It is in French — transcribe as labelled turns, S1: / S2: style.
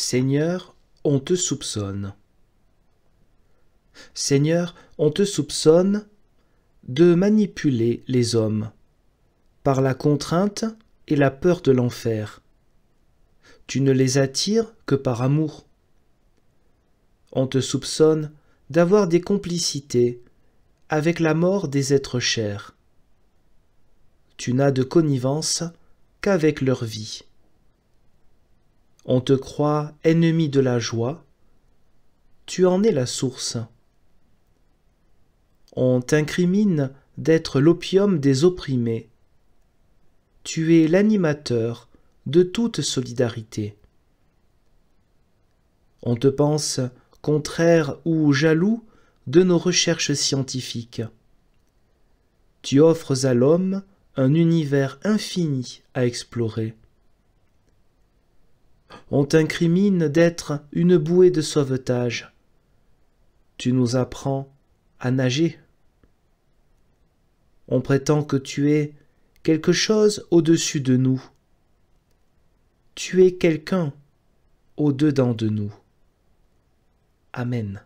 S1: Seigneur, on te soupçonne. Seigneur, on te soupçonne de manipuler les hommes par la contrainte et la peur de l'enfer. Tu ne les attires que par amour. On te soupçonne d'avoir des complicités avec la mort des êtres chers. Tu n'as de connivence qu'avec leur vie. On te croit ennemi de la joie, tu en es la source. On t'incrimine d'être l'opium des opprimés. Tu es l'animateur de toute solidarité. On te pense contraire ou jaloux de nos recherches scientifiques. Tu offres à l'homme un univers infini à explorer on t'incrimine d'être une bouée de sauvetage. Tu nous apprends à nager. On prétend que tu es quelque chose au-dessus de nous. Tu es quelqu'un au-dedans de nous. Amen.